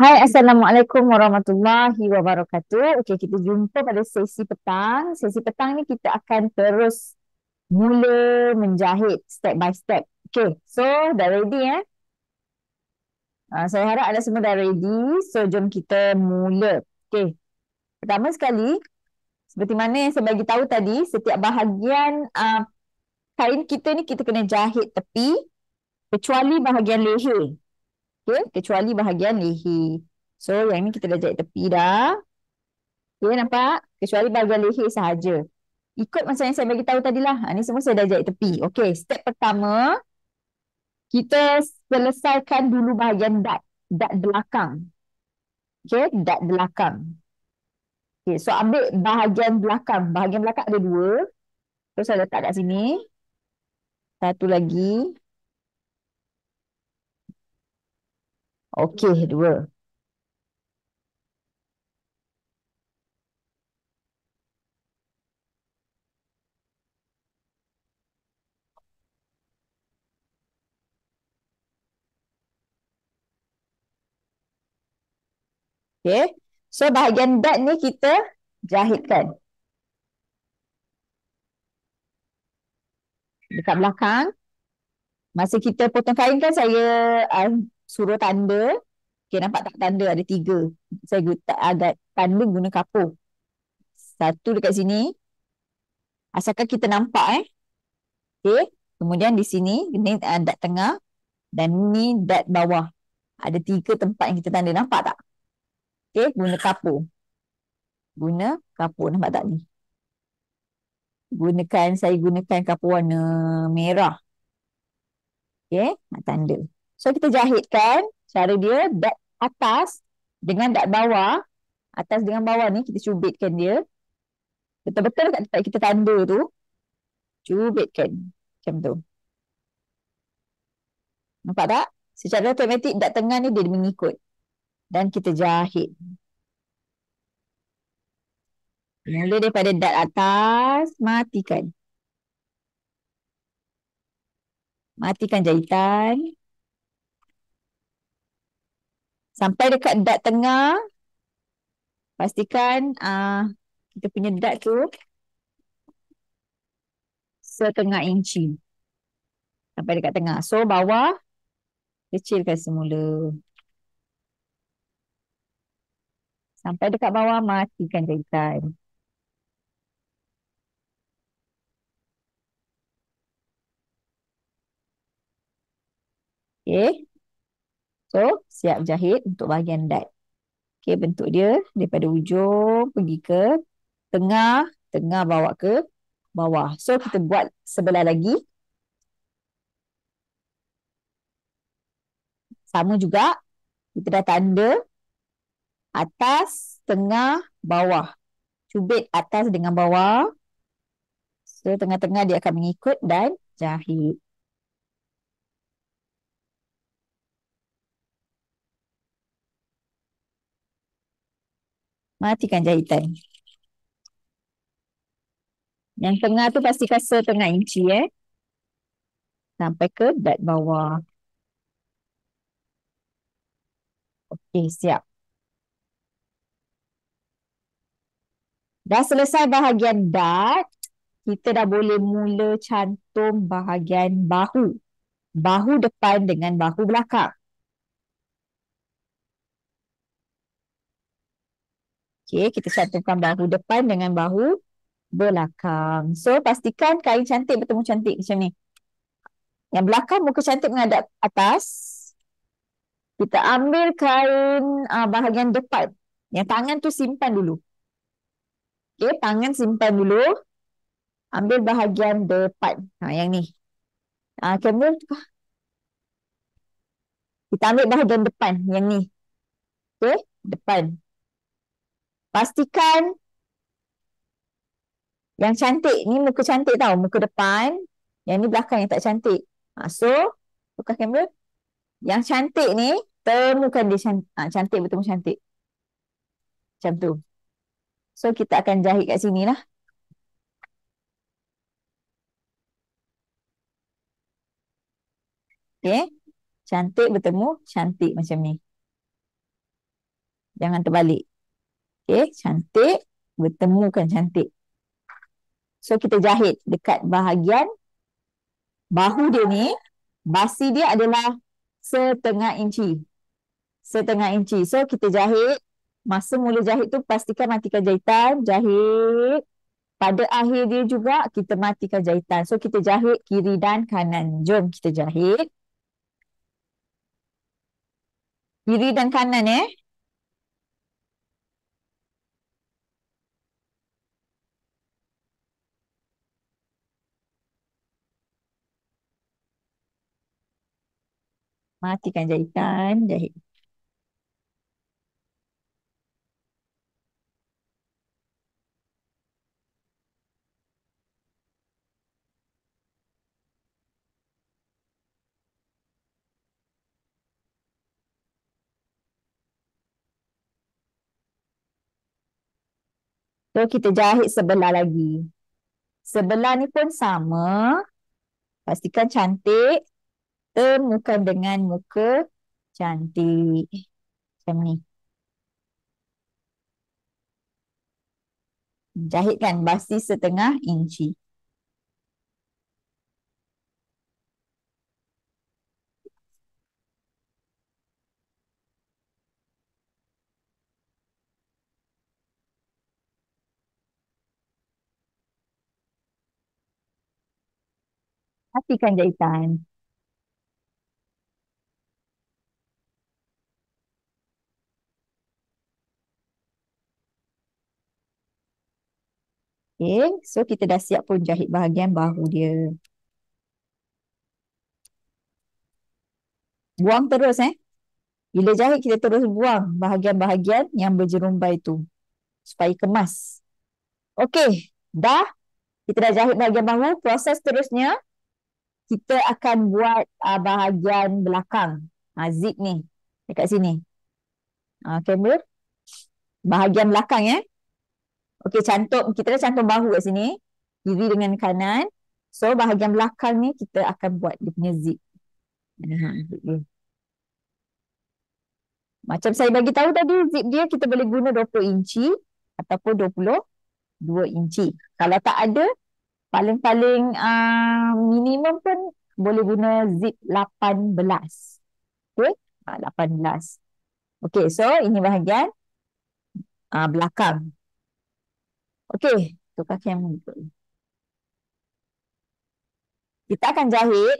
Hai, Assalamualaikum Warahmatullahi Wabarakatuh. Okay kita jumpa pada sesi petang. Sesi petang ni kita akan terus mula menjahit step by step. Okay, so dah ready eh? Uh, saya harap anda semua dah ready. So, jom kita mula. Okay, pertama sekali, seperti mana yang saya bagi tahu tadi, setiap bahagian uh, kain kita ni kita kena jahit tepi kecuali bahagian leher. Okay, kecuali bahagian lehi. So yang ni kita dah jahit tepi dah. Okay nampak? Kecuali bahagian lehi sahaja. Ikut masa yang saya bagi tahu tadi lah. Ini ha, semua saya dah jahit tepi. Okay step pertama. Kita selesaikan dulu bahagian dat. Dat belakang. Okay dat belakang. Okay so ambil bahagian belakang. Bahagian belakang ada dua. Terus saya letak kat sini. Satu lagi. Okey, dua. Okay, So bahagian dad ni kita jahitkan. Dekat belakang. Masa kita potong kain kan saya uh, suruh tanda. Okay, nampak tak tanda ada tiga. Saya guna ada tanda guna kapur. Satu dekat sini. Asalkan kita nampak eh. Okay. Kemudian di sini, ni ah, dat tengah dan ni dat bawah. Ada tiga tempat yang kita tanda. Nampak tak? Okay, guna kapur. Guna kapur. Nampak tak ni? Gunakan, saya gunakan kapur warna merah. Okay, nak tanda. So kita jahitkan cara dia dat atas dengan dat bawah. Atas dengan bawah ni kita cubitkan dia. Betul-betul kat tempat kita tanda tu. Cubitkan. Macam tu. Nampak tak? Secara automatik dat tengah ni dia mengikut. Dan kita jahit. Mula daripada dat atas, matikan. Matikan jahitan sampai dekat dat tengah pastikan uh, kita punya dat tu setengah inci sampai dekat tengah so bawah kecilkan semula sampai dekat bawah matikan jahitan okay? So, siap jahit untuk bahagian dat. Okay, bentuk dia daripada ujung pergi ke tengah, tengah bawa ke bawah. So, kita buat sebelah lagi. Sama juga, kita dah tanda atas, tengah, bawah. Cubit atas dengan bawah. So, tengah-tengah dia akan mengikut dan jahit. Matikan jahitan. Yang tengah tu pasti kasa tengah inci eh. Sampai ke dat bawah. Okey, siap. Dah selesai bahagian dat, kita dah boleh mula cantum bahagian bahu. Bahu depan dengan bahu belakang. Okay, kita satukan bahu depan dengan bahu belakang. So, pastikan kain cantik bertemu cantik macam ni. Yang belakang muka cantik menghadap atas. Kita ambil kain uh, bahagian depan. Yang tangan tu simpan dulu. Okay, tangan simpan dulu. Ambil bahagian depan. Ha, yang ni. Ha, ah, uh, tu kah? Kita ambil bahagian depan. Yang ni. Okay, depan pastikan yang cantik ni muka cantik tau muka depan yang ni belakang yang tak cantik ha, so buka kamera yang cantik ni temukan dia cantik, ha, cantik bertemu cantik macam tu so kita akan jahit kat sini lah okay cantik bertemu cantik macam ni jangan terbalik Okay, eh, cantik. Bertemu kan cantik. So, kita jahit dekat bahagian bahu dia ni. Basi dia adalah setengah inci. Setengah inci. So, kita jahit. Masa mula jahit tu, pastikan matikan jahitan. Jahit. Pada akhir dia juga, kita matikan jahitan. So, kita jahit kiri dan kanan. Jom kita jahit. Kiri dan kanan eh. Matikan jahitan. Jahit. So, kita jahit sebelah lagi. Sebelah ni pun sama. Pastikan cantik. Earn dengan muka cantik. Macam ni. Jahitkan basi setengah inci. Pastikan jahitan. Okay, so kita dah siap pun jahit bahagian bahu dia. Buang terus eh. Bila jahit kita terus buang bahagian-bahagian yang berjerumbai tu. Supaya kemas. Okay, dah. Kita dah jahit bahagian bahu. Proses terusnya, kita akan buat uh, bahagian belakang. Uh, zip ni, dekat sini. Uh, ah, camera. Bahagian belakang eh. Okey, cantum kita dah cantum bahu kat sini. Kiri dengan kanan. So bahagian belakang ni kita akan buat dia punya zip. Macam saya bagi tahu tadi zip dia kita boleh guna 20 inci ataupun 22 inci. Kalau tak ada paling-paling uh, minimum pun boleh guna zip 18. Okey? Ah uh, 18. Okay, so ini bahagian uh, belakang. Okey, tu kaki yang muka. Kita akan jahit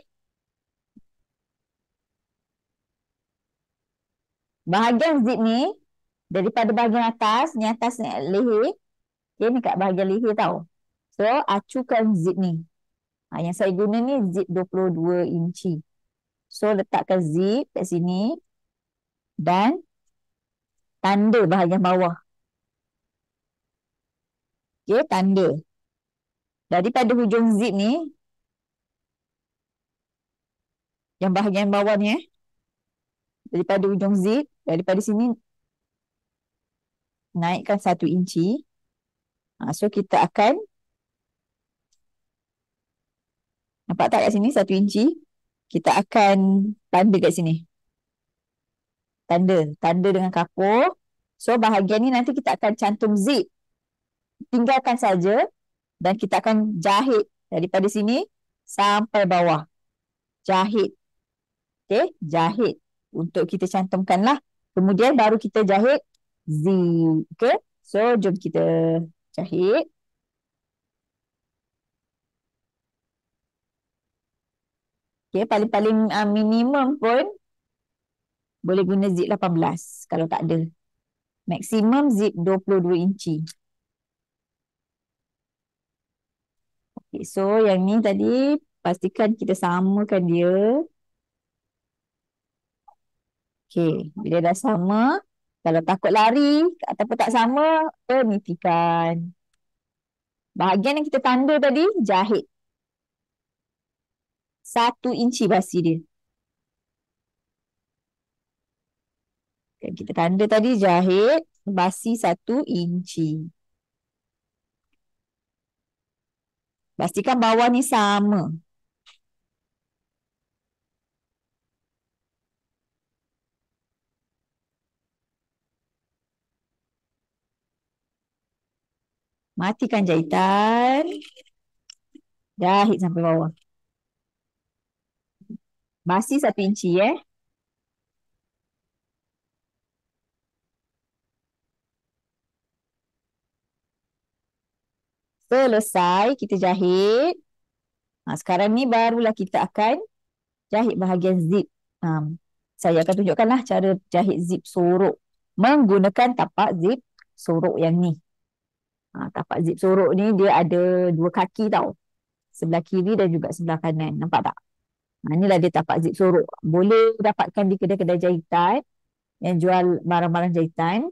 bahagian zip ni daripada bahagian atas, ni atas ni leher. Okey, ni kat bahagian leher tau. So, acukan zip ni. Ha, yang saya guna ni zip 22 inci. So, letakkan zip kat sini dan tanda bahagian bawah. Okay, tanda. Dari pada hujung zip ni. Yang bahagian bawah ni eh. Daripada hujung zip. pada sini. Naikkan satu inci. Ha, so kita akan. Nampak tak kat sini satu inci? Kita akan tanda kat sini. Tanda. Tanda dengan kapur. So bahagian ni nanti kita akan cantum zip tinggalkan saja dan kita akan jahit daripada sini sampai bawah. Jahit. Okey, jahit untuk kita cantumkan lah Kemudian baru kita jahit Z. Okey. So, jom kita jahit. Okey, paling-paling uh, minimum pun boleh guna zip 18 kalau tak ada. Maksimum zip 22 inci. Okay, so yang ni tadi pastikan kita samakan dia. Okay, bila dah sama, kalau takut lari ataupun tak sama, permitikan. Bahagian yang kita tanda tadi, jahit. Satu inci basi dia. Yang kita tanda tadi, jahit basi satu inci. Pastikan bawah ni sama. Matikan jahitan. Jahit sampai bawah. Basi satu inci eh. selesai kita jahit. Ha, sekarang ni barulah kita akan jahit bahagian zip. Ha, saya akan tunjukkanlah cara jahit zip sorok menggunakan tapak zip sorok yang ni. Ha, tapak zip sorok ni dia ada dua kaki tau. Sebelah kiri dan juga sebelah kanan. Nampak tak? Ha, inilah dia tapak zip sorok. Boleh dapatkan di kedai-kedai jahitan yang jual barang-barang jahitan.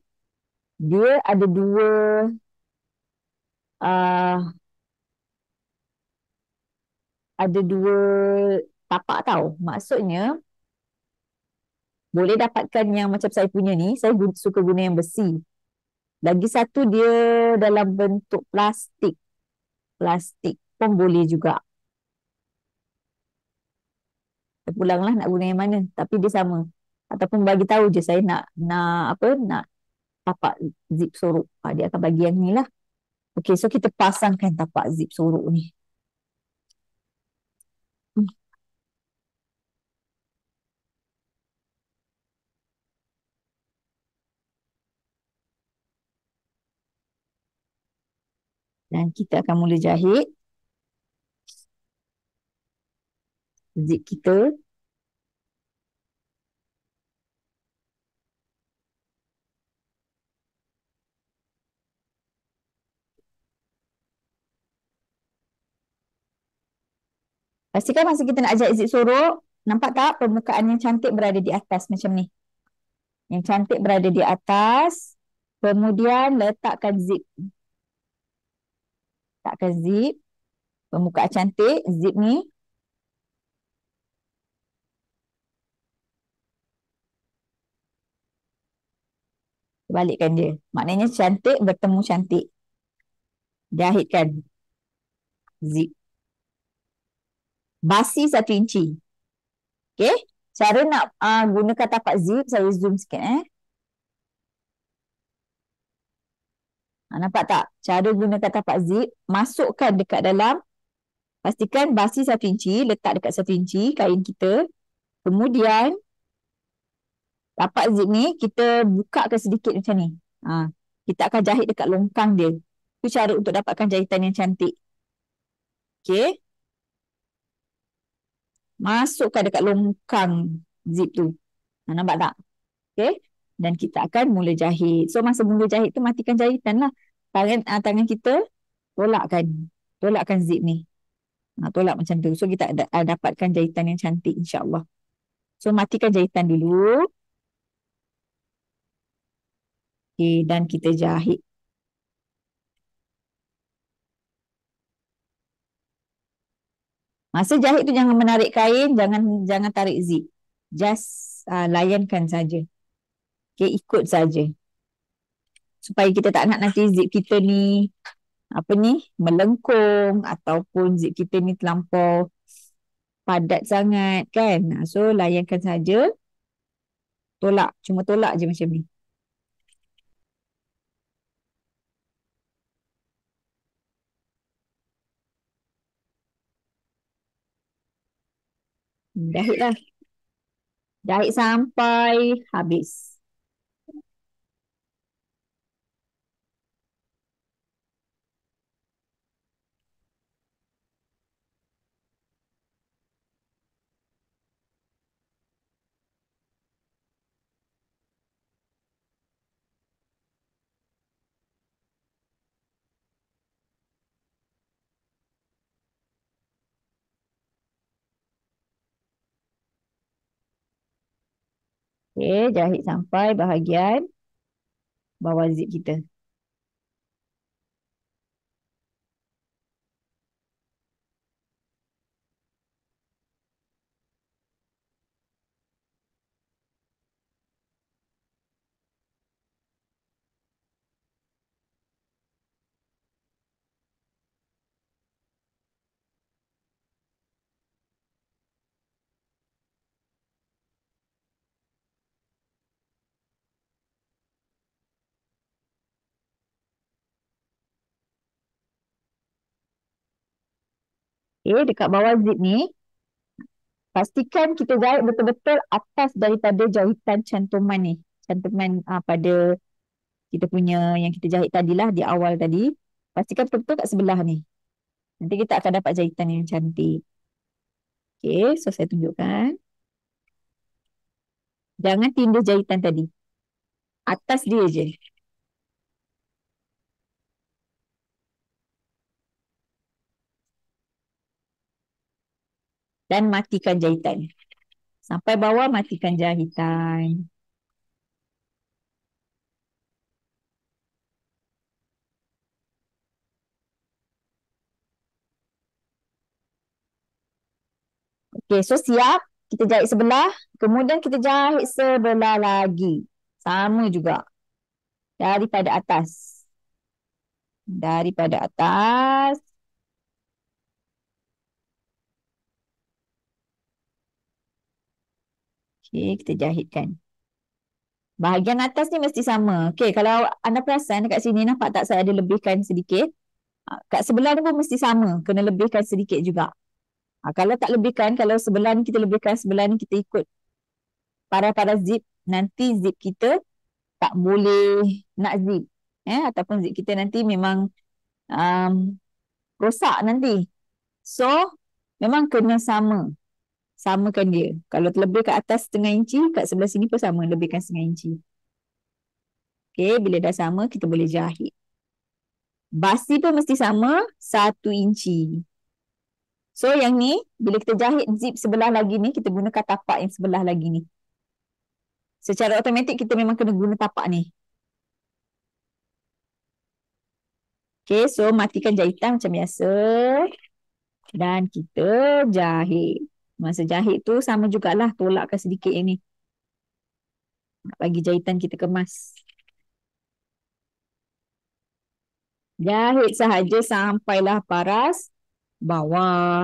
Dia ada dua uh, ada dua tapak tau. Maksudnya boleh dapatkan yang macam saya punya ni, saya suka guna yang besi. Lagi satu dia dalam bentuk plastik. Plastik pun boleh juga. Saya pulanglah nak guna yang mana, tapi dia sama. Ataupun bagi tahu je saya nak nak apa nak tapak zip sorok. Ha, dia akan bagi yang ni lah. Okey, so kita pasangkan tapak zip sorok ni. Hmm. Dan kita akan mula jahit zip kita Pastikan masa kita nak ajar izik sorok, nampak tak permukaan yang cantik berada di atas macam ni. Yang cantik berada di atas. Kemudian letakkan zip. Letakkan zip. Permukaan cantik, zip ni. Balikkan dia. Maknanya cantik bertemu cantik. Jahitkan zip basi satu inci. Okay. Cara nak uh, gunakan tapak zip, saya zoom sikit eh. Ha, nampak tak? Cara gunakan tapak zip, masukkan dekat dalam. Pastikan basi satu inci, letak dekat satu inci kain kita. Kemudian, tapak zip ni kita buka ke sedikit macam ni. Ha, kita akan jahit dekat longkang dia. Itu cara untuk dapatkan jahitan yang cantik. Okay masukkan dekat longkang zip tu. Nampak tak? Okay. Dan kita akan mula jahit. So masa mula jahit tu matikan jahitan lah. Tangan, uh, tangan kita tolakkan. Tolakkan zip ni. Uh, tolak macam tu. So kita uh, dapatkan jahitan yang cantik insyaAllah. So matikan jahitan dulu. Okay. Dan kita jahit. Masa jahit tu jangan menarik kain, jangan jangan tarik zip. Just uh, layankan saja. Okay, ikut saja. Supaya kita tak nak nanti zip kita ni apa ni melengkung ataupun zip kita ni terlampau padat sangat kan. So layankan saja. Tolak, cuma tolak je macam ni. jahit lah. Jahit sampai habis. Okey, jahit sampai bahagian bawah zip kita. okay, ya, dekat bawah zip ni, pastikan kita jahit betul-betul atas daripada jahitan cantuman ni. Cantuman uh, pada kita punya yang kita jahit tadilah di awal tadi. Pastikan betul-betul kat sebelah ni. Nanti kita akan dapat jahitan yang cantik. Okay, so saya tunjukkan. Jangan tindih jahitan tadi. Atas dia je. dan matikan jahitan. Sampai bawah matikan jahitan. Okey, so siap. Kita jahit sebelah. Kemudian kita jahit sebelah lagi. Sama juga. Daripada atas. Daripada atas. Okay, kita jahitkan. Bahagian atas ni mesti sama. Okay, kalau anda perasan dekat sini nampak tak saya ada lebihkan sedikit. Ah, kat sebelah ni pun mesti sama. Kena lebihkan sedikit juga. Ha, kalau tak lebihkan, kalau sebelah ni kita lebihkan, sebelah ni kita ikut para-para zip. Nanti zip kita tak boleh nak zip. Eh, ataupun zip kita nanti memang um, rosak nanti. So, memang kena sama samakan dia. Kalau terlebih kat atas setengah inci, kat sebelah sini pun sama, lebihkan setengah inci. okay bila dah sama, kita boleh jahit. Basi pun mesti sama, satu inci. So yang ni, bila kita jahit zip sebelah lagi ni, kita gunakan tapak yang sebelah lagi ni. Secara otomatik, kita memang kena guna tapak ni. Okay, so matikan jahitan macam biasa. Dan kita jahit. Masa jahit tu sama jugalah tolakkan sedikit yang ni. Bagi jahitan kita kemas. Jahit sahaja sampailah paras bawah.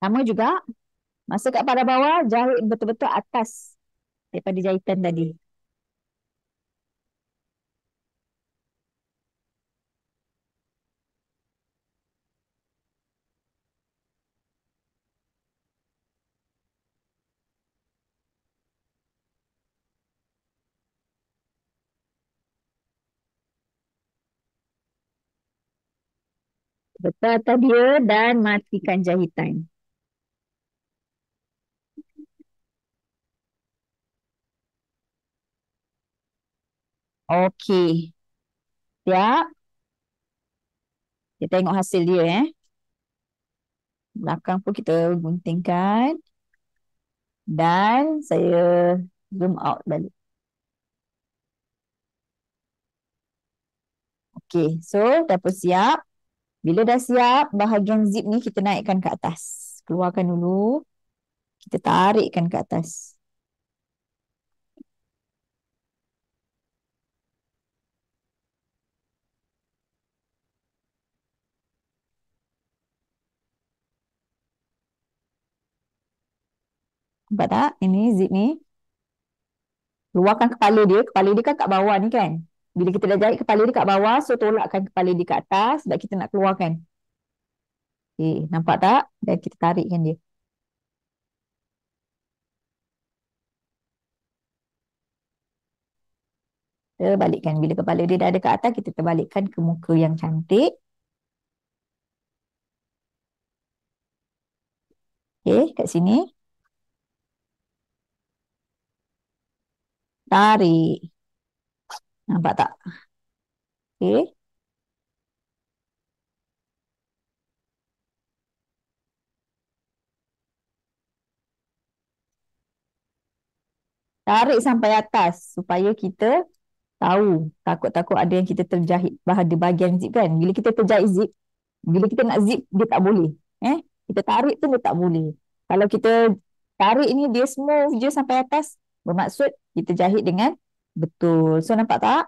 Sama juga, masuk kat pada bawah, jahit betul-betul atas daripada jahitan tadi. Betul atas dia dan matikan jahitan. Okey. Siap. Kita tengok hasil dia eh. Belakang pun kita guntingkan. Dan saya zoom out balik. Okey, so dah pun siap. Bila dah siap, bahagian zip ni kita naikkan ke atas. Keluarkan dulu. Kita tarikkan ke atas. Nampak tak? Ini zip ni. Luarkan kepala dia. Kepala dia kan kat bawah ni kan? Bila kita dah jahit kepala dia kat bawah, so tolakkan kepala dia kat atas sebab kita nak keluarkan. Okay, eh, nampak tak? Dan kita tarikkan dia. Terbalikkan. Bila kepala dia dah ada kat atas, kita terbalikkan ke muka yang cantik. Okay, eh, kat sini. Tarik. Nampak tak? Okey. Tarik sampai atas supaya kita tahu takut-takut ada yang kita terjahit bahagian bahagian zip kan. Bila kita terjahit zip, bila kita nak zip dia tak boleh. Eh, kita tarik tu dia tak boleh. Kalau kita tarik ni dia smooth je sampai atas, Bermaksud kita jahit dengan betul. So nampak tak?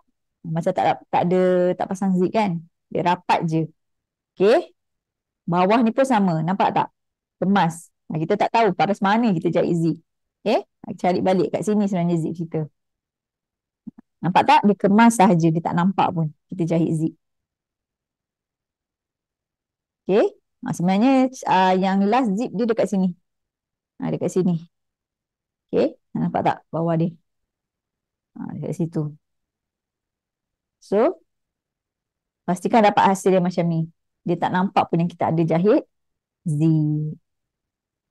Macam tak tak ada tak pasang zip kan? Dia rapat je. Okay. Bawah ni pun sama. Nampak tak? Kemas. Kita tak tahu paras mana kita jahit zip. Okay. Cari balik kat sini sebenarnya zip kita. Nampak tak? Dia kemas sahaja. Dia tak nampak pun. Kita jahit zip. Okay. Sebenarnya uh, yang last zip dia dekat sini. Ha, dekat sini. Okay. Nampak tak bawah dia? Ha, dekat situ. So, pastikan dapat hasil dia macam ni. Dia tak nampak pun yang kita ada jahit. Z.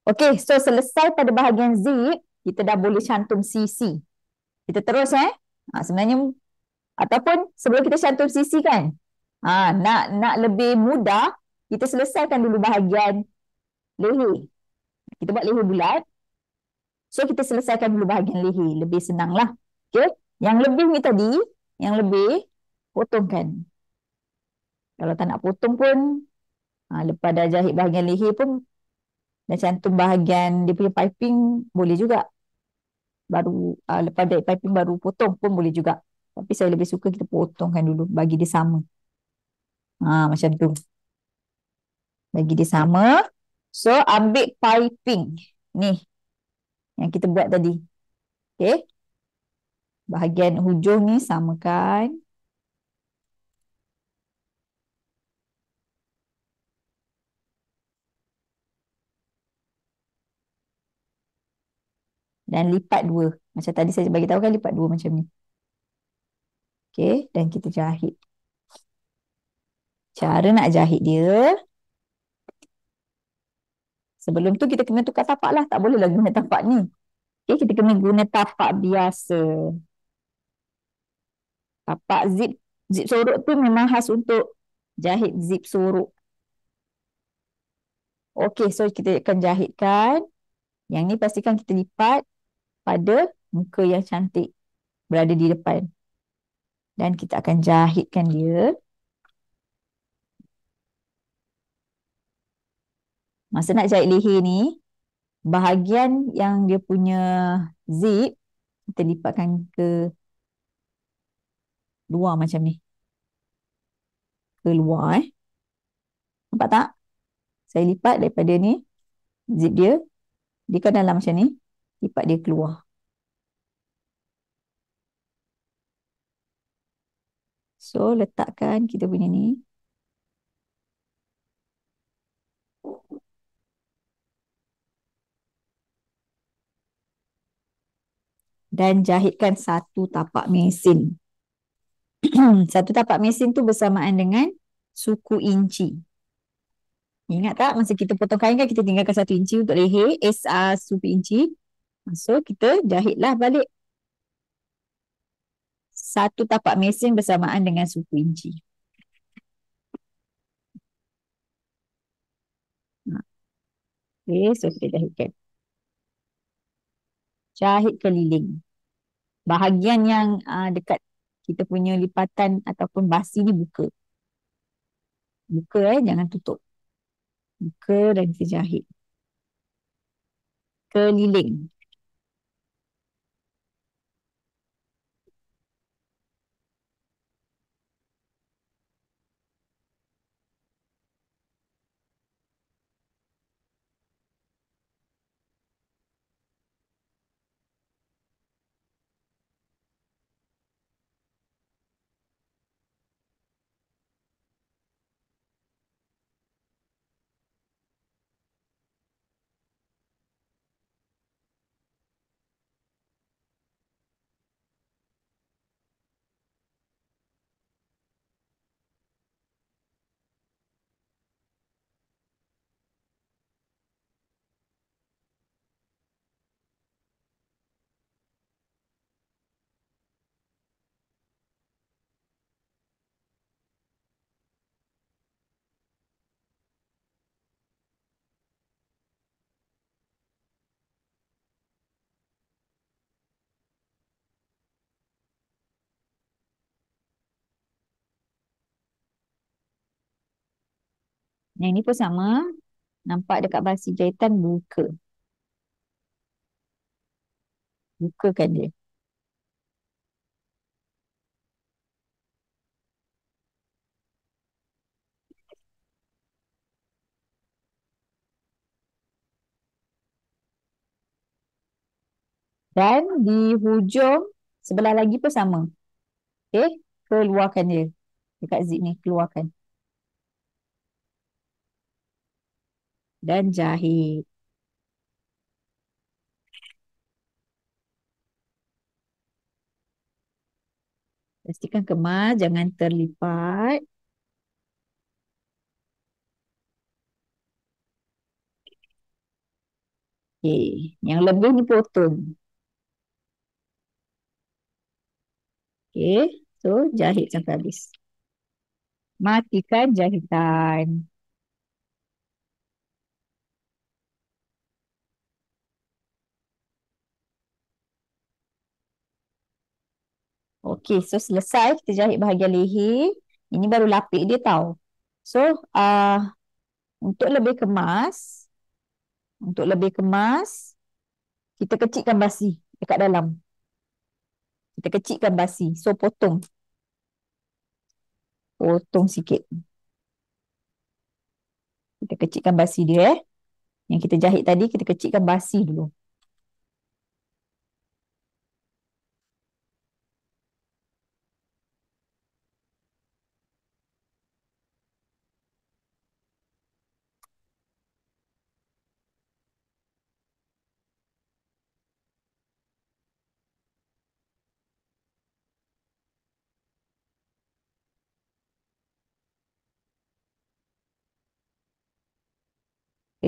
Okay, so selesai pada bahagian Z, kita dah boleh cantum CC. Kita terus eh. Ha, sebenarnya, ataupun sebelum kita cantum CC kan, ha, nak nak lebih mudah, kita selesaikan dulu bahagian leher. Kita buat leher bulat. So kita selesaikan dulu bahagian leher. Lebih senang lah. Okay, Yang lebih ni tadi, yang lebih potongkan. Kalau tak nak potong pun, ha, lepas dah jahit bahagian leher pun, dah cantum bahagian dia punya piping, boleh juga. Baru ha, Lepas jahit piping, baru potong pun boleh juga. Tapi saya lebih suka kita potongkan dulu, bagi dia sama. Ha, macam tu. Bagi dia sama. So, ambil piping. Ni, yang kita buat tadi. Okey. Bahagian hujung ni samakan. Dan lipat dua. Macam tadi saya bagi tahu kan lipat dua macam ni. Okey, dan kita jahit. Cara nak jahit dia, Sebelum tu kita kena tukar tapak lah. Tak boleh lagi guna tapak ni. Okay, kita kena guna tapak biasa. Tapak zip zip sorok tu memang khas untuk jahit zip sorok. Okay, so kita akan jahitkan. Yang ni pastikan kita lipat pada muka yang cantik berada di depan. Dan kita akan jahitkan dia. Okay. Masa nak jahit leher ni, bahagian yang dia punya zip, kita lipatkan ke luar macam ni. Ke luar eh. Nampak tak? Saya lipat daripada ni, zip dia. Dia kan dalam macam ni, lipat dia keluar. So letakkan kita punya ni dan jahitkan satu tapak mesin. satu tapak mesin tu bersamaan dengan suku inci. Ingat tak masa kita potong kain kan kita tinggalkan satu inci untuk leher. A suku inci. So kita jahitlah balik. Satu tapak mesin bersamaan dengan suku inci. Okay, so kita jahitkan. Jahit keliling bahagian yang uh, dekat kita punya lipatan ataupun basi ni buka. Buka eh, jangan tutup. Buka dan kita jahit. Keliling. Yang ini pun sama. Nampak dekat basi jahitan buka. buka kan dia. Dan di hujung sebelah lagi pun sama. Okay. Keluarkan dia. Dekat zip ni keluarkan. dan jahit. Pastikan kemas jangan terlipat. Okay. Yang lebih ni potong. Okay. So jahit sampai habis. Matikan jahitan. Okey, so selesai kita jahit bahagian leher. Ini baru lapik dia tahu. So, uh, untuk lebih kemas, untuk lebih kemas, kita kecikkan basi dekat dalam. Kita kecikkan basi. So, potong. Potong sikit. Kita kecikkan basi dia eh. Yang kita jahit tadi, kita kecikkan basi dulu.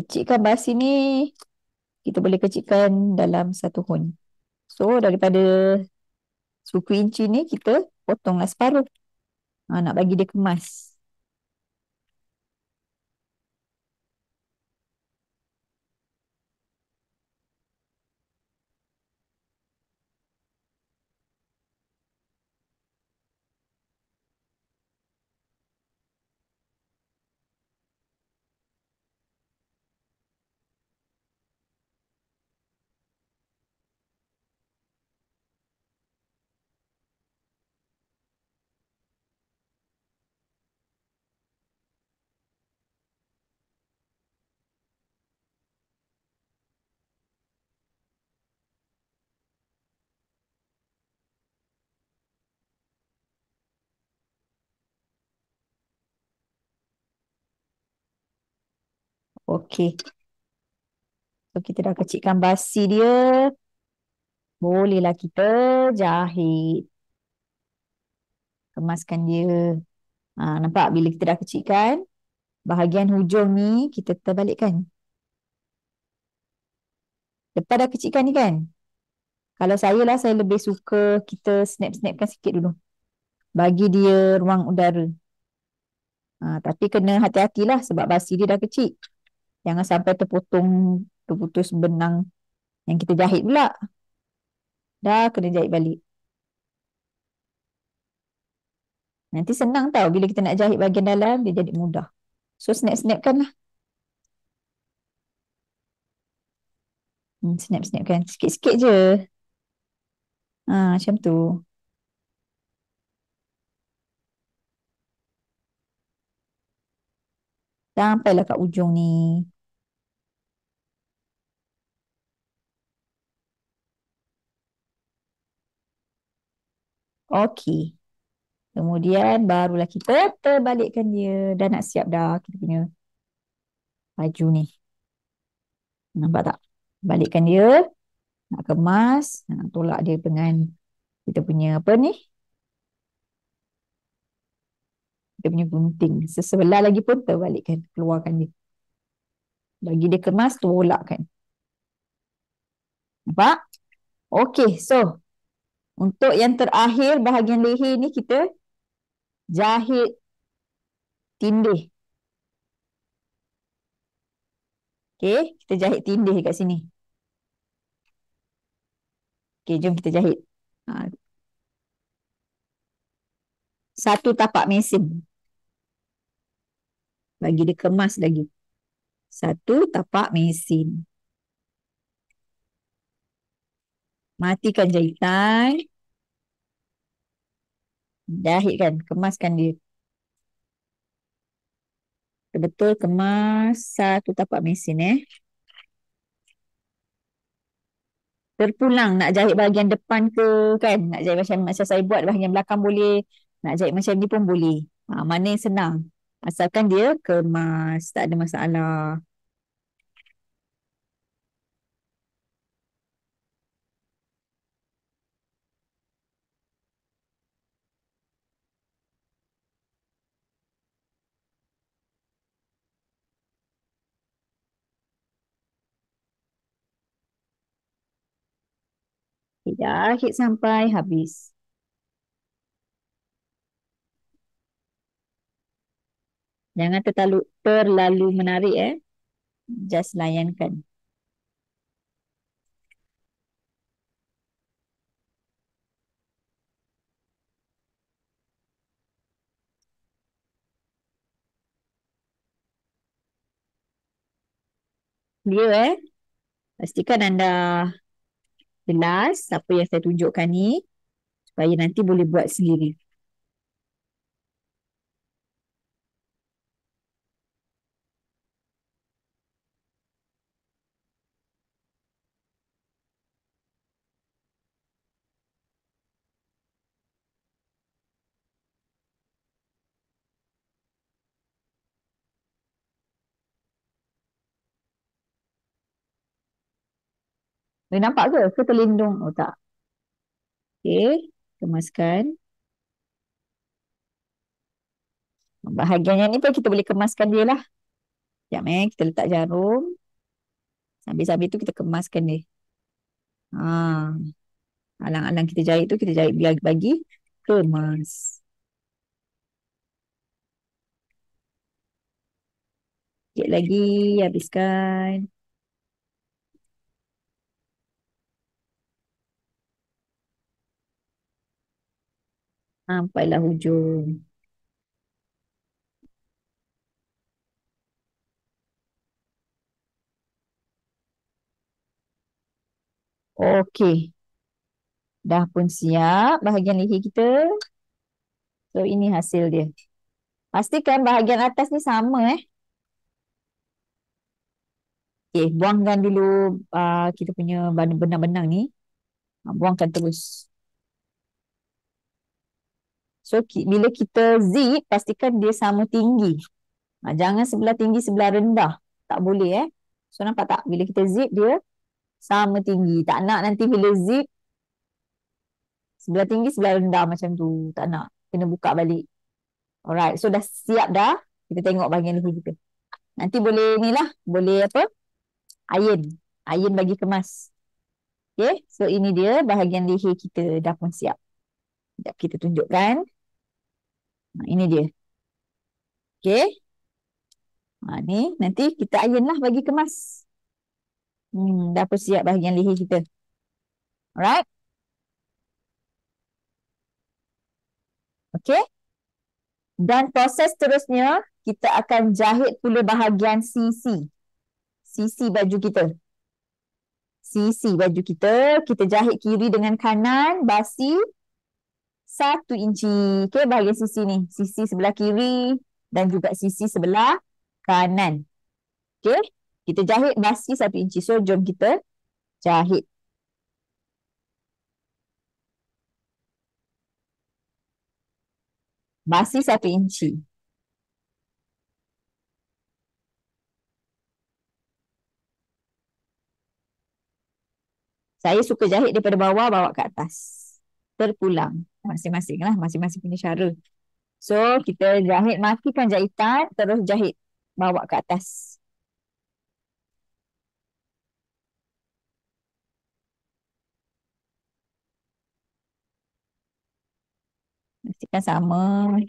kecilkan bas ini kita boleh kecilkan dalam satu hun. So daripada suku inci ni kita potonglah separuh. Ha, nak bagi dia kemas. Okey. So kita dah kecikkan basi dia. Bolehlah kita jahit. Kemaskan dia. Ha, nampak bila kita dah kecikkan. Bahagian hujung ni kita terbalikkan. Lepas dah kecikkan ni kan. Kalau saya lah saya lebih suka kita snap-snapkan sikit dulu. Bagi dia ruang udara. Ha, tapi kena hati-hatilah sebab basi dia dah kecil. Jangan sampai terputung, terputus benang yang kita jahit pula. Dah kena jahit balik. Nanti senang tau bila kita nak jahit bagian dalam, dia jadi mudah. So snap-snap kan lah. Hmm, snap-snap kan. Sikit-sikit je. Ah, ha, macam tu. Sampailah kat ujung ni. Okey. Kemudian barulah kita terbalikkan dia. Dah nak siap dah kita punya baju ni. Nampak tak? Balikkan dia. Nak kemas. Nak tolak dia dengan kita punya apa ni. Uh, dia punya gunting. Sebelah lagi pun terbalikkan, keluarkan dia. Bagi dia kemas, tolakkan. Nampak? Okay, so untuk yang terakhir bahagian leher ni kita jahit tindih. Okay, kita jahit tindih kat sini. Okay, jom kita jahit. Ha. Satu tapak mesin bagi dia kemas lagi. Satu tapak mesin. Matikan jahitan. Jahitkan, kemaskan dia. Betul kemas satu tapak mesin eh. Terpulang nak jahit bahagian depan ke kan. Nak jahit macam, macam saya buat bahagian belakang boleh. Nak jahit macam ni pun boleh. Ha, mana yang senang. Asalkan dia kemas, tak ada masalah. Ya, hit sampai habis. Jangan terlalu terlalu menarik eh. Just layankan. Dia eh. Pastikan anda jelas apa yang saya tunjukkan ni supaya nanti boleh buat sendiri. Boleh nampak ke? Ke terlindung? Oh tak. Okay. Kemaskan. Bahagian yang ni pun kita boleh kemaskan dia lah. Sekejap eh. Kita letak jarum. Sambil-sambil tu kita kemaskan dia. Ha. Alang-alang kita jahit tu kita jahit biar bagi kemas. Sekejap lagi. Habiskan. sampailah hujung. Okey. Dah pun siap bahagian leher kita. So ini hasil dia. Pastikan bahagian atas ni sama eh. Okey, buangkan dulu uh, kita punya benang-benang ni. Buangkan terus. So bila kita zip, pastikan dia sama tinggi. Ha, jangan sebelah tinggi, sebelah rendah. Tak boleh eh. So nampak tak? Bila kita zip, dia sama tinggi. Tak nak nanti bila zip, sebelah tinggi, sebelah rendah macam tu. Tak nak. Kena buka balik. Alright. So dah siap dah. Kita tengok bahagian leher kita. Nanti boleh ni lah. Boleh apa? Iron. Iron bagi kemas. Okay. So ini dia bahagian leher kita dah pun siap. Sekejap kita tunjukkan. Ini dia. Okey. Ha, ni nanti kita iron lah bagi kemas. Hmm, dah persiap bahagian leher kita. Alright. Okey. Dan proses seterusnya kita akan jahit pula bahagian sisi, sisi baju kita. sisi baju kita. Kita jahit kiri dengan kanan. Basi. Basi satu inci. Okey, bahagian sisi ni. Sisi sebelah kiri dan juga sisi sebelah kanan. Okey, kita jahit basi satu inci. So, jom kita jahit. Basi satu inci. Saya suka jahit daripada bawah, bawa ke atas. Terpulang masing-masing lah. Masing-masing punya cara. So kita jahit matikan jahitan. Terus jahit. Bawa ke atas. Pastikan sama. sama.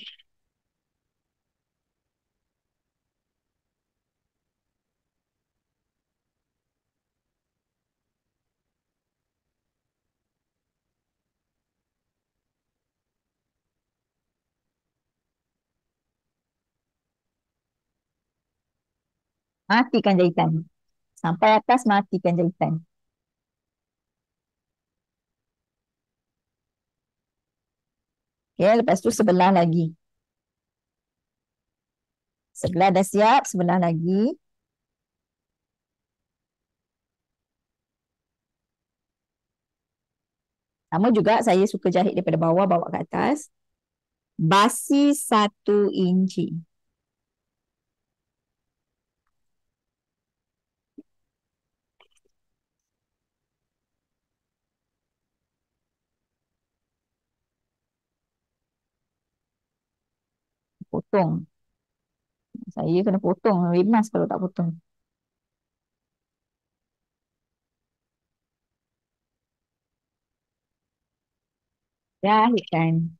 Matikan jahitan. Sampai atas matikan jahitan. Okay ya, lepas tu sebelah lagi. Sebelah dah siap, sebelah lagi. Sama juga saya suka jahit daripada bawah, bawa ke atas. Basi satu inci. potong. Saya kena potong. Rimas kalau tak potong. Ya, ikan. Okay.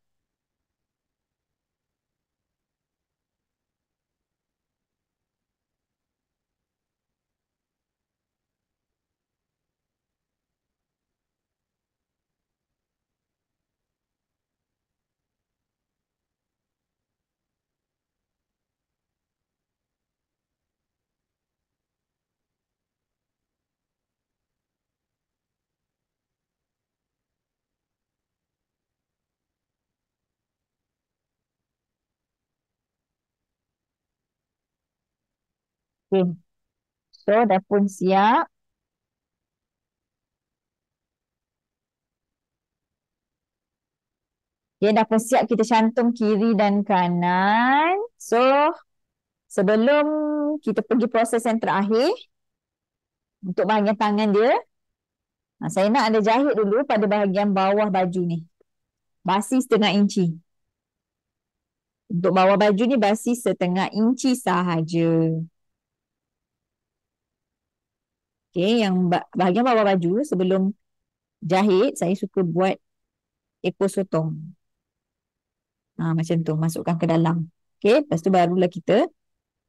Okay. So, dah pun siap. Okay, dah pun siap kita cantum kiri dan kanan. So, sebelum kita pergi proses yang terakhir untuk bahagian tangan dia, ha, saya nak anda jahit dulu pada bahagian bawah baju ni. Basi setengah inci. Untuk bawah baju ni basi setengah inci sahaja. Okay, yang bahagian bawah baju sebelum jahit, saya suka buat ekor sotong. Ha, macam tu, masukkan ke dalam. Okay, lepas tu barulah kita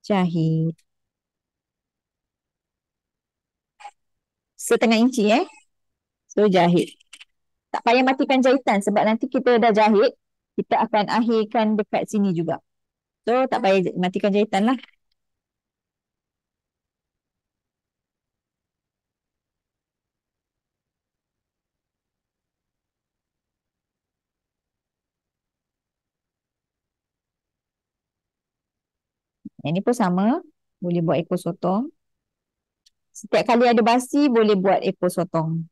jahit. Setengah inci eh. So, jahit. Tak payah matikan jahitan sebab nanti kita dah jahit, kita akan akhirkan dekat sini juga. So, tak payah matikan jahitan lah. Yang ni pun sama. Boleh buat ekosotong Setiap kali ada basi, boleh buat ekosotong.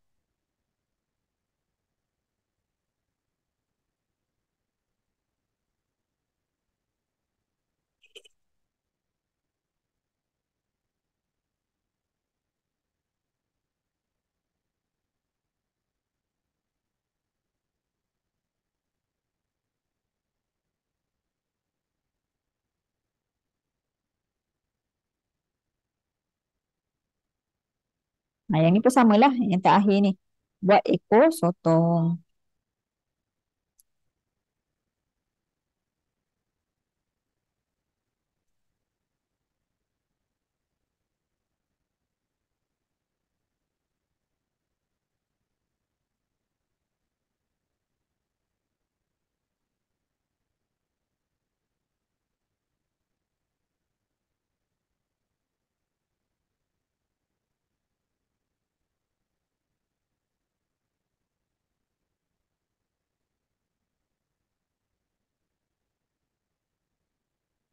Nah, yang ni pun samalah yang terakhir ni. Buat ekor sotong.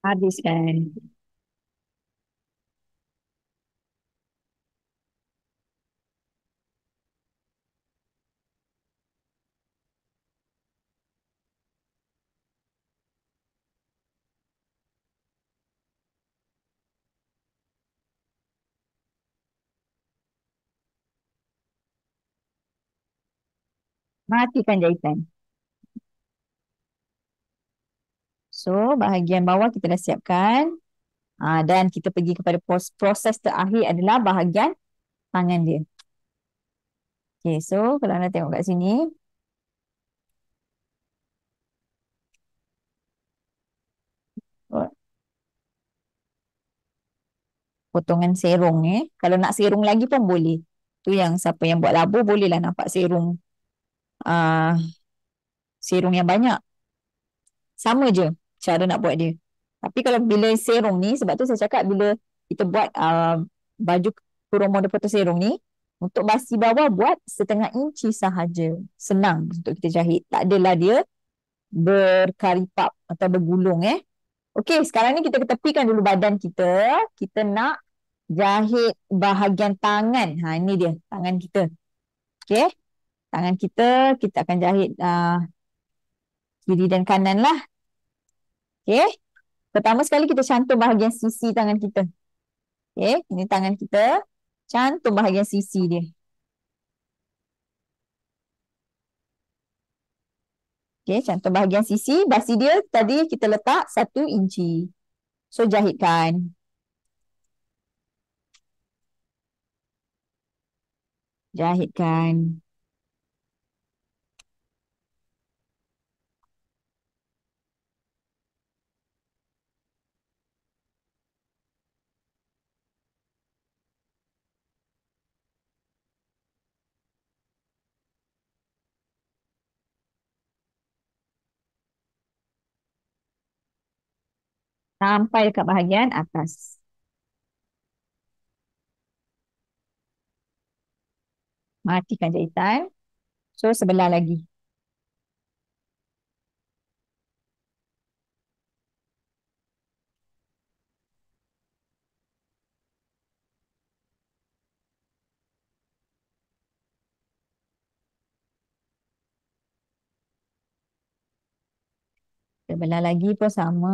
hadis kan. Matikan jahitan. So bahagian bawah kita dah siapkan. Ha, dan kita pergi kepada proses terakhir adalah bahagian tangan dia. Okay so kalau anda tengok kat sini. Potongan serung Eh. Kalau nak serung lagi pun boleh. Tu yang siapa yang buat labu bolehlah nampak serung. Uh, serung yang banyak. Sama je cara nak buat dia. Tapi kalau bila serong ni, sebab tu saya cakap bila kita buat uh, baju kurung model foto serong ni, untuk basi bawah buat setengah inci sahaja. Senang untuk kita jahit. Tak adalah dia berkaripap atau bergulung eh. Okey, sekarang ni kita ketepikan dulu badan kita. Kita nak jahit bahagian tangan. Ha, ini dia, tangan kita. Okey, tangan kita kita akan jahit uh, kiri dan kanan lah. Okay, Pertama sekali kita cantum bahagian sisi tangan kita. Okay, ini tangan kita. Cantum bahagian sisi dia. Okay, cantum bahagian sisi. Basi dia tadi kita letak satu inci. So, jahitkan. Jahitkan. Jahitkan. sampai dekat bahagian atas. Matikan jahitan. So sebelah lagi. Sebelah lagi pun sama.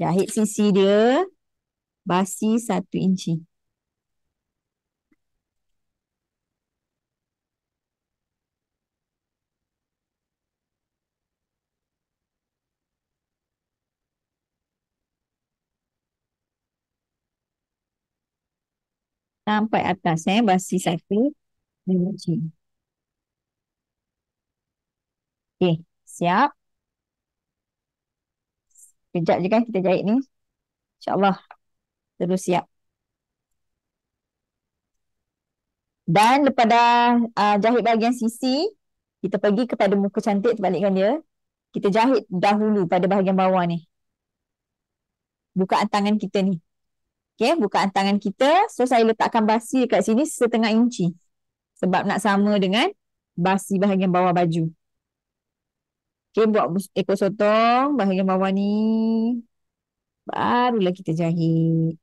Jahit sisi dia. Basi satu inci. Sampai atas eh. Basi satu inci. Okey. Siap. Kejap je kan kita jahit ni. InsyaAllah. Terus siap. Dan lepas dah uh, jahit bahagian sisi, kita pergi kepada muka cantik terbalikkan dia. Kita jahit dahulu pada bahagian bawah ni. Bukaan tangan kita ni. Okay, bukaan tangan kita. So saya letakkan basi dekat sini setengah inci. Sebab nak sama dengan basi bahagian bawah baju. Okey, buat ekor eh, sotong bahagian bawah ni. Barulah kita jahit.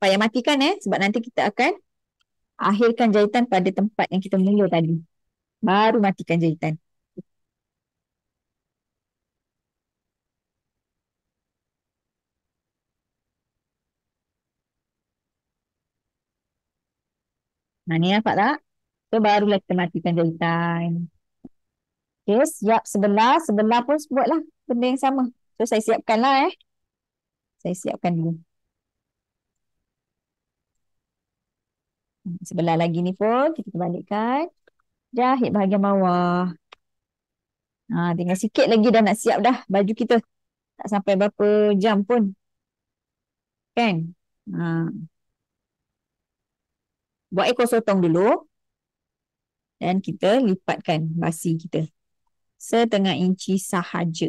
Payah matikan eh sebab nanti kita akan akhirkan jahitan pada tempat yang kita mula tadi. Baru matikan jahitan. Ha, ni nampak tak? So, barulah kita matikan dari time. Okay, siap sebelah. Sebelah pun buatlah benda yang sama. So, saya siapkanlah eh. Saya siapkan dulu. Sebelah lagi ni pun kita balikkan. Jahit bahagian bawah. Ha, tinggal sikit lagi dah nak siap dah baju kita. Tak sampai berapa jam pun. Kan? Haa buat ekor sotong dulu dan kita lipatkan basi kita setengah inci sahaja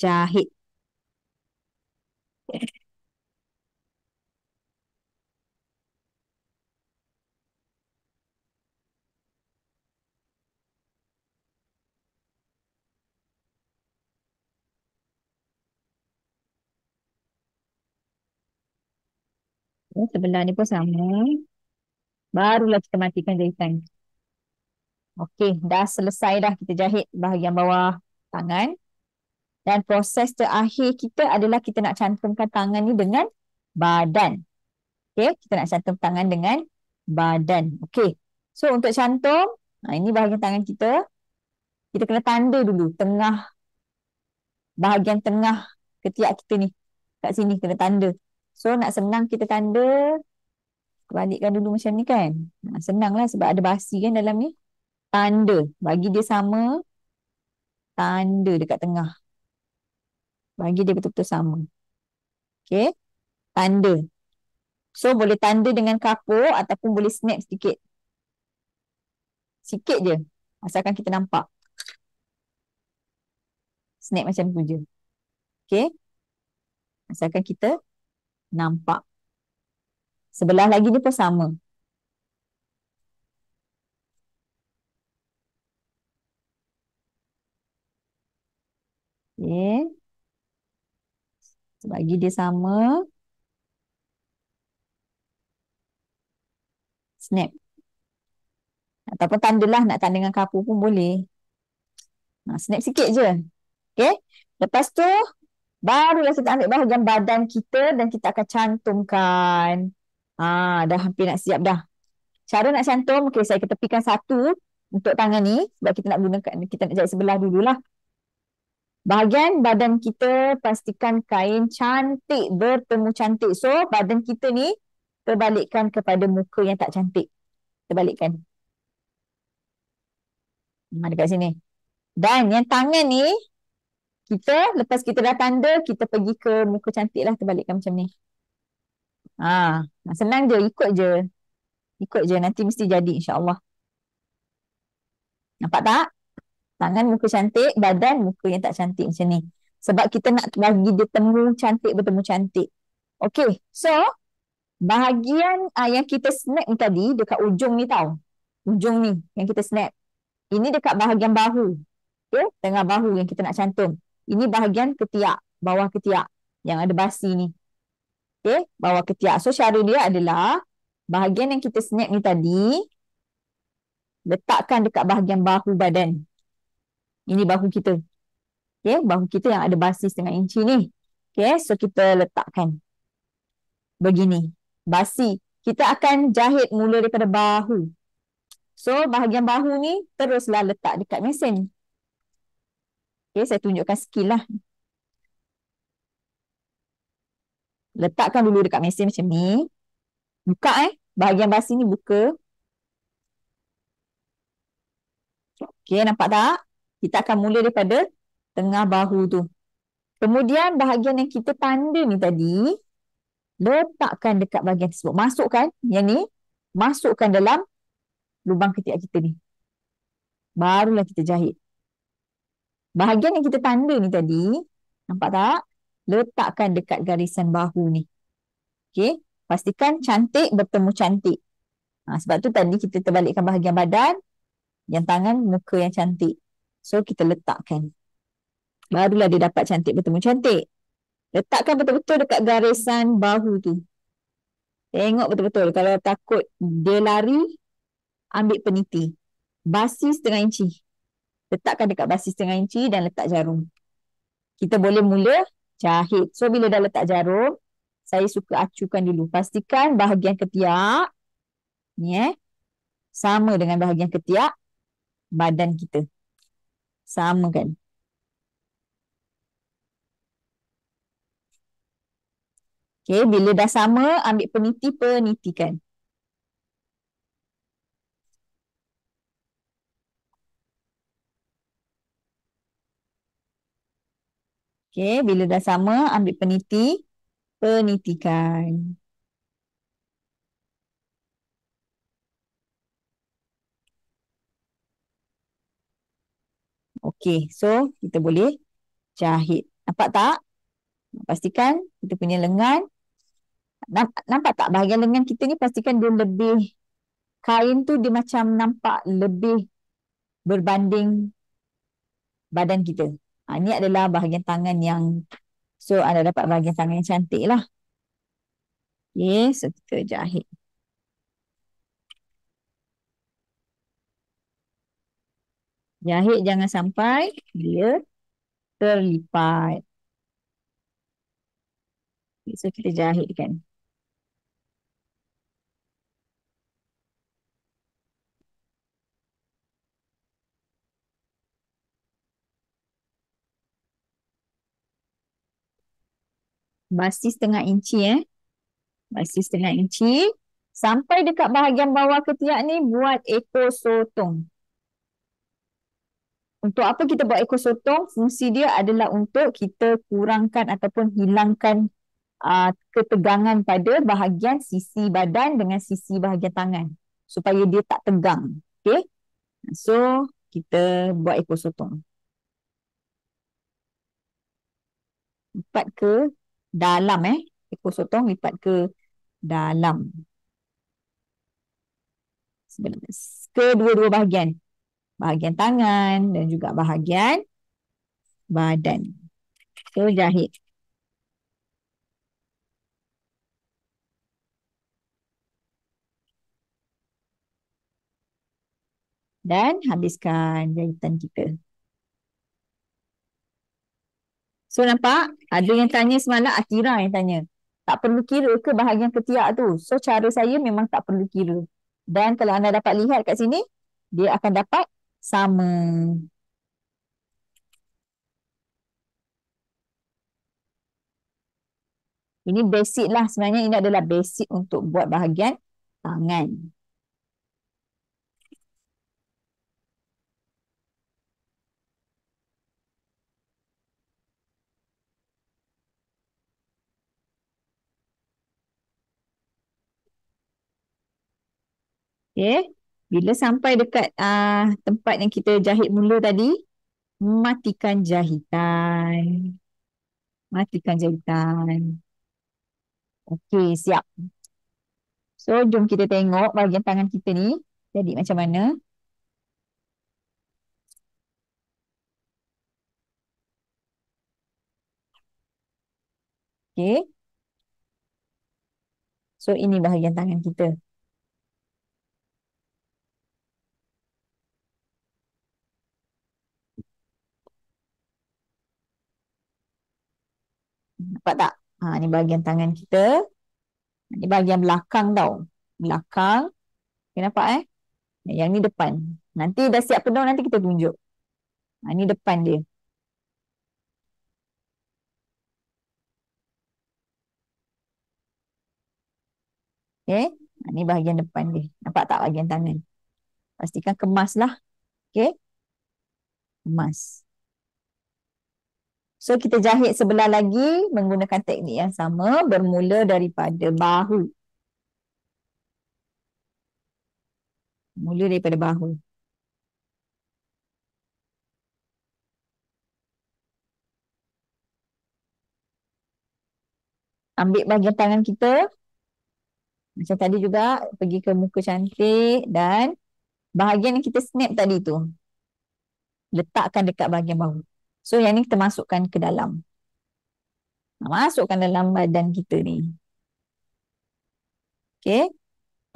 jahit Okay, oh, sebelah ni pun sama. Barulah kita matikan jahitan. Okey, dah selesai dah kita jahit bahagian bawah tangan. Dan proses terakhir kita adalah kita nak cantumkan tangan ni dengan badan. Okey, kita nak cantum tangan dengan badan. Okey, so untuk cantum, ha, ini bahagian tangan kita. Kita kena tanda dulu tengah, bahagian tengah ketiak kita ni. Kat sini kena tanda. So nak senang kita tanda Balikkan dulu macam ni kan nah, Senanglah sebab ada basi kan dalam ni Tanda bagi dia sama Tanda dekat tengah Bagi dia betul-betul sama Okay Tanda So boleh tanda dengan kapur Ataupun boleh snap sedikit Sikit je Asalkan kita nampak Snap macam tu je Okay Asalkan kita nampak. Sebelah lagi ni pun sama. Okay. Sebagi dia sama. Snap. Ataupun lah nak tandingan kapu pun boleh. Nah, snap sikit je. Okay. Lepas tu Barulah kita ambil bahagian badan kita dan kita akan cantumkan. Ah, dah hampir nak siap dah. Cara nak cantum, okay, saya ketepikan satu untuk tangan ni sebab kita nak guna kita nak jahit sebelah dululah. Bahagian badan kita pastikan kain cantik bertemu cantik. So, badan kita ni terbalikkan kepada muka yang tak cantik. Terbalikkan. Ha, dekat sini. Dan yang tangan ni, kita, lepas kita dah tanda, kita pergi ke muka cantik lah terbalikkan macam ni. Ha, senang je, ikut je. Ikut je, nanti mesti jadi insyaAllah. Nampak tak? Tangan muka cantik, badan muka yang tak cantik macam ni. Sebab kita nak bagi dia temu cantik bertemu cantik. Okay, so bahagian uh, yang kita snap ni tadi dekat ujung ni tau. Ujung ni yang kita snap. Ini dekat bahagian bahu. Okay, ya, tengah bahu yang kita nak cantum ini bahagian ketiak, bawah ketiak yang ada basi ni. Okey, bawah ketiak. So cara dia adalah bahagian yang kita senyap ni tadi letakkan dekat bahagian bahu badan. Ini bahu kita. Okey, bahu kita yang ada basi setengah inci ni. Okey, so kita letakkan begini. Basi. Kita akan jahit mula daripada bahu. So bahagian bahu ni teruslah letak dekat mesin. Okay, saya tunjukkan skill lah. Letakkan dulu dekat mesin macam ni. Buka eh. Bahagian basi ni buka. Okay, nampak tak? Kita akan mula daripada tengah bahu tu. Kemudian bahagian yang kita tanda ni tadi. Letakkan dekat bahagian tersebut. Masukkan yang ni. Masukkan dalam lubang ketiak kita ni. Barulah kita jahit. Bahagian yang kita tanda ni tadi, nampak tak? Letakkan dekat garisan bahu ni. Okey, pastikan cantik bertemu cantik. Ha, sebab tu tadi kita terbalikkan bahagian badan, yang tangan, muka yang cantik. So kita letakkan. Barulah dia dapat cantik bertemu cantik. Letakkan betul-betul dekat garisan bahu tu. Tengok betul-betul. Kalau takut dia lari, ambil peniti. basis setengah inci letakkan dekat basis setengah inci dan letak jarum. Kita boleh mula jahit. So bila dah letak jarum, saya suka acukan dulu. Pastikan bahagian ketiak ni eh sama dengan bahagian ketiak badan kita. Sama kan? Okey, bila dah sama, ambil peniti, penitikan. Okey, bila dah sama ambil peniti, penitikan. Okey, so kita boleh jahit. Nampak tak? Pastikan kita punya lengan. Nampak tak bahagian lengan kita ni pastikan dia lebih kain tu dia macam nampak lebih berbanding badan kita. Ha, ni adalah bahagian tangan yang so anda dapat bahagian tangan yang cantik lah. Okay, so kita jahit. Jahit jangan sampai dia terlipat. Okay, so kita jahitkan. kan. basis setengah inci eh. basis setengah inci. Sampai dekat bahagian bawah ketiak ni buat ekor sotong. Untuk apa kita buat ekor sotong? Fungsi dia adalah untuk kita kurangkan ataupun hilangkan uh, ketegangan pada bahagian sisi badan dengan sisi bahagian tangan. Supaya dia tak tegang. Okay. So kita buat ekor sotong. Empat ke dalam eh ekor sotong lipat ke dalam sebenarnya kedua-dua bahagian bahagian tangan dan juga bahagian badan so jahit dan habiskan jahitan kita So nampak ada yang tanya semalam Akira yang tanya. Tak perlu kira ke bahagian ketiak tu? So cara saya memang tak perlu kira. Dan kalau anda dapat lihat kat sini, dia akan dapat sama. Ini basic lah sebenarnya. Ini adalah basic untuk buat bahagian tangan. Okay. Bila sampai dekat uh, tempat yang kita jahit mula tadi, matikan jahitan. Matikan jahitan. Okay, siap. So, jom kita tengok bahagian tangan kita ni. Jadi macam mana. Okay. So, ini bahagian tangan kita. Nampak tak? Ha, ni bahagian tangan kita. Ni bahagian belakang tau. Belakang. Okay, nampak eh? Yang ni depan. Nanti dah siap penuh, nanti kita tunjuk. Ha, ni depan dia. Okay. Ha, ni bahagian depan dia. Nampak tak bahagian tangan? Pastikan kemas lah, Okay. Kemas. Kemas. So kita jahit sebelah lagi menggunakan teknik yang sama bermula daripada bahu. Mula daripada bahu. Ambil bahagian tangan kita. Macam tadi juga pergi ke muka cantik dan bahagian yang kita snap tadi tu. Letakkan dekat bahagian bahu. So yang ni kita masukkan ke dalam. Ha, masukkan dalam badan kita ni. Okay.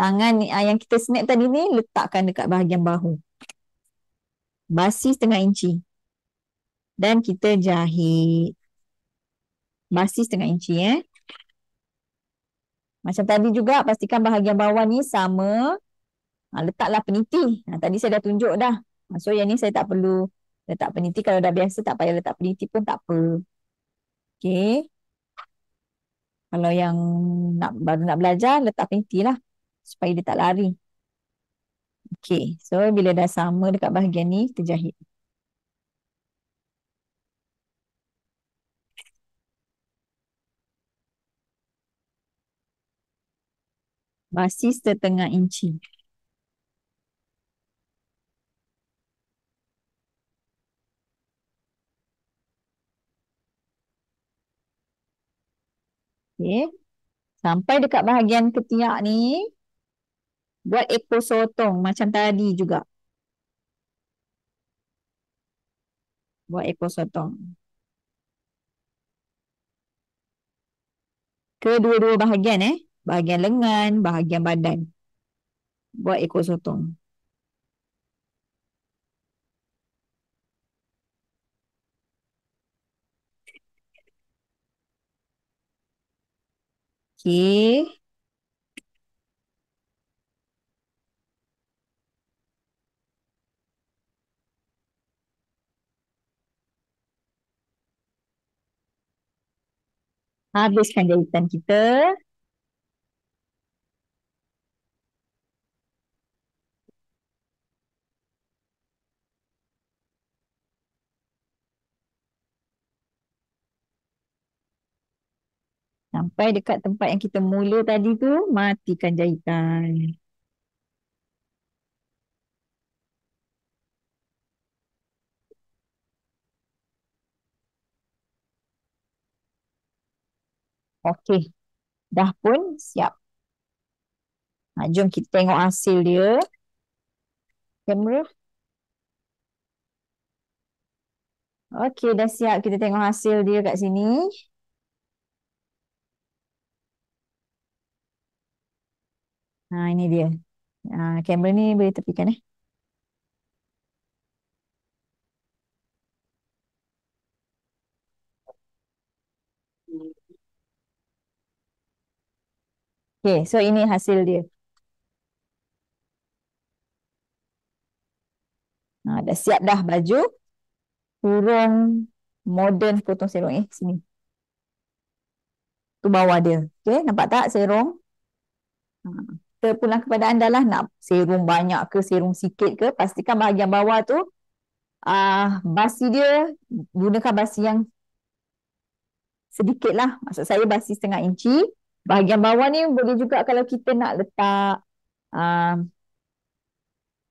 Tangan ni, ah, yang kita snap tadi ni letakkan dekat bahagian bahu. Basi setengah inci. Dan kita jahit. Basi setengah inci ya. Eh. Macam tadi juga pastikan bahagian bawah ni sama. Ha, letaklah peniti. Ha, tadi saya dah tunjuk dah. So yang ni saya tak perlu Letak peniti kalau dah biasa tak payah letak peniti pun tak apa. Okay. Kalau yang nak baru nak belajar letak peniti lah. Supaya dia tak lari. Okay. So bila dah sama dekat bahagian ni kita jahit. basis setengah inci. Okay, Sampai dekat bahagian ketiak ni buat ekor sotong macam tadi juga. Buat ekor sotong. Kedua-dua bahagian eh, bahagian lengan, bahagian badan. Buat ekor sotong. Okay. Habiskan jahitan kita. Sampai dekat tempat yang kita mula tadi tu, matikan jahitan. Okey, dah pun siap. Ha, jom kita tengok hasil dia. Kamera. Okey, dah siap kita tengok hasil dia kat sini. Ha, ini dia. Ha, ah, kamera ni boleh tepikan eh. Okay, so ini hasil dia. Ha, dah siap dah baju. Kurung modern potong serong eh sini. Tu bawah dia. Okay, nampak tak serong? Ha terpulang kepada anda lah nak serum banyak ke serum sikit ke pastikan bahagian bawah tu uh, basi dia gunakan basi yang sedikit lah maksud saya basi setengah inci bahagian bawah ni boleh juga kalau kita nak letak uh, ah,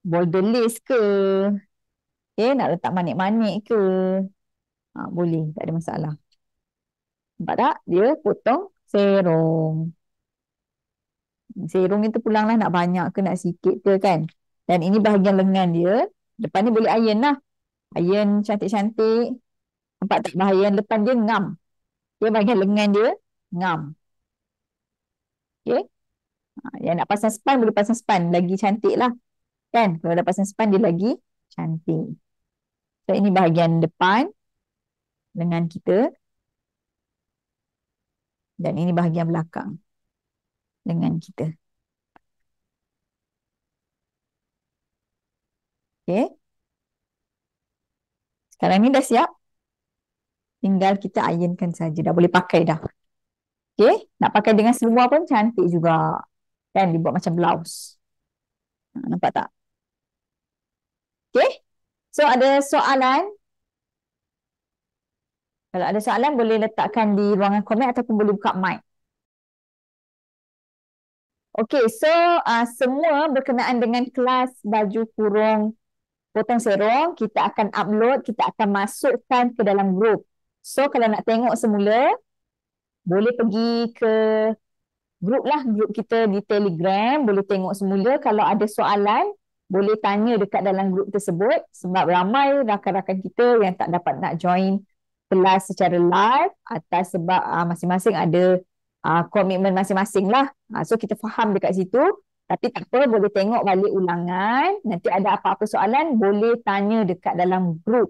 border lace ke okay, ya, nak letak manik-manik ke uh, boleh tak ada masalah nampak tak dia potong serum Serung kita pulang lah nak banyak ke nak sikit ke kan. Dan ini bahagian lengan dia. Depan ni boleh iron lah. Iron cantik-cantik. Nampak tak bahagian depan dia ngam. Dia bahagian lengan dia ngam. Okay. Ha, yang nak pasang span boleh pasang span. Lagi cantik lah. Kan? Kalau dah pasang span dia lagi cantik. So ini bahagian depan. Lengan kita. Dan ini bahagian belakang dengan kita. Okey. Sekarang ni dah siap. Tinggal kita ironkan saja. Dah boleh pakai dah. Okey. Nak pakai dengan semua pun cantik juga. Kan dibuat macam blouse. Ha, nampak tak? Okey. So ada soalan. Kalau ada soalan boleh letakkan di ruangan komen ataupun boleh buka mic. Okay, so uh, semua berkenaan dengan kelas baju kurung potong serong, kita akan upload, kita akan masukkan ke dalam grup. So, kalau nak tengok semula, boleh pergi ke grup lah, grup kita di Telegram, boleh tengok semula. Kalau ada soalan, boleh tanya dekat dalam grup tersebut sebab ramai rakan-rakan kita yang tak dapat nak join kelas secara live atas sebab uh, masing-masing uh, ada uh, komitmen masing-masing lah. Uh, so kita faham dekat situ. Tapi tak apa, boleh tengok balik ulangan. Nanti ada apa-apa soalan, boleh tanya dekat dalam grup.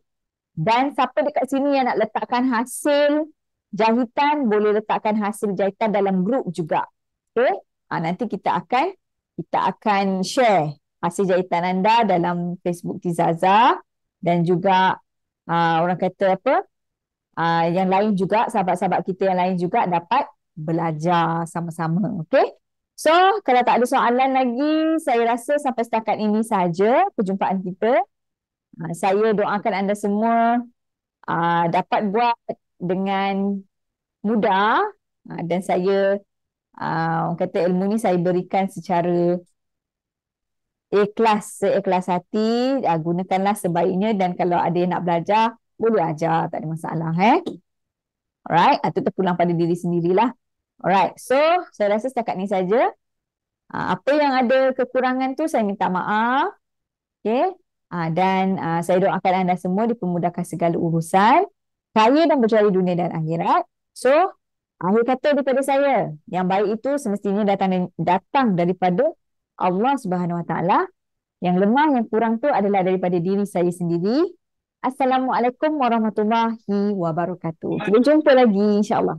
Dan siapa dekat sini yang nak letakkan hasil jahitan, boleh letakkan hasil jahitan dalam grup juga. Okay? Uh, ah, nanti kita akan kita akan share hasil jahitan anda dalam Facebook Tizaza dan juga uh, orang kata apa, uh, yang lain juga, sahabat-sahabat kita yang lain juga dapat belajar sama-sama. Okay? So, kalau tak ada soalan lagi, saya rasa sampai setakat ini saja perjumpaan kita. Ah, saya doakan anda semua ah, dapat buat dengan mudah ah, dan saya orang kata ilmu ni saya berikan secara ikhlas, seikhlas hati, gunakanlah sebaiknya dan kalau ada yang nak belajar, boleh ajar, tak ada masalah. Eh? Alright, itu terpulang pada diri sendirilah. Alright, so saya rasa setakat ni saja. Ah, apa yang ada kekurangan tu saya minta maaf. Okay. Ah, dan ah, saya doakan anda semua dipermudahkan segala urusan. Kaya dan berjaya dunia dan akhirat. So, akhir kata daripada saya. Yang baik itu semestinya datang datang daripada Allah Subhanahu Wa Taala. Yang lemah, yang kurang tu adalah daripada diri saya sendiri. Assalamualaikum warahmatullahi wabarakatuh. Kita jumpa lagi insyaAllah.